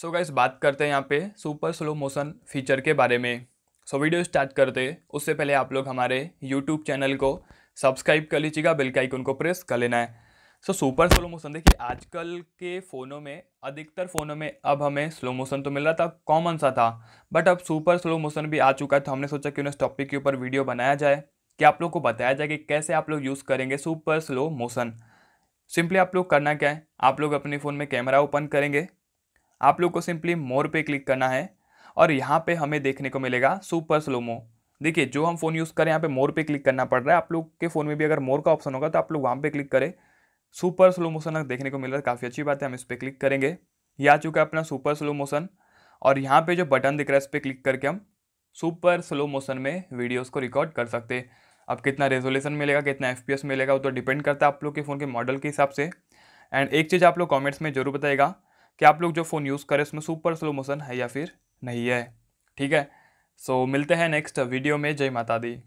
सो so guys बात करते हैं यहाँ पे सुपर स्लो मोशन फीचर के बारे में सो so वीडियो स्टार्ट करते उससे पहले आप लोग हमारे यूट्यूब चैनल को सब्सक्राइब कर लीजिएगा बेल का आइकन को प्रेस कर लेना है सो सुपर स्लो मोशन देखिए आजकल के फ़ोनों में अधिकतर फ़ोनों में अब हमें स्लो मोशन तो मिल रहा था कॉमन सा था बट अब सुपर स्लो मोशन भी आ चुका है तो हमने सोचा कि उन्हें इस टॉपिक के ऊपर वीडियो बनाया जाए कि आप लोग को बताया जाए कि कैसे आप लोग यूज़ करेंगे सुपर स्लो मोशन सिंपली आप लोग करना क्या है आप लोग अपने फ़ोन में कैमरा ओपन करेंगे आप लोग को सिंपली मोर पे क्लिक करना है और यहाँ पे हमें देखने को मिलेगा सुपर स्लोमो देखिए जो हम फ़ोन यूज़ करें यहाँ पे मोर पे क्लिक करना पड़ रहा है आप लोग के फ़ोन में भी अगर मोर का ऑप्शन होगा तो आप लोग वहाँ पे क्लिक करें सुपर स्लो मोशन देखने को मिल रहा है काफ़ी अच्छी बात है हम इस पर क्लिक करेंगे ये आ चुका है अपना सुपर स्लो मोशन और यहाँ पर जो बटन दिख रहा है इस पर क्लिक करके हम सुपर स्लो मोशन में वीडियोज़ को रिकॉर्ड कर सकते अब कितना रेजोल्यूशन मिलेगा कितना एफ मिलेगा वो तो डिपेंड करता है आप लोग के फ़ोन के मॉडल के हिसाब से एंड एक चीज़ आप लोग कॉमेंट्स में जरूर बताएगा कि आप लोग जो फ़ोन यूज़ करें उसमें सुपर स्लो मोशन है या फिर नहीं है ठीक है सो so, मिलते हैं नेक्स्ट वीडियो में जय माता दी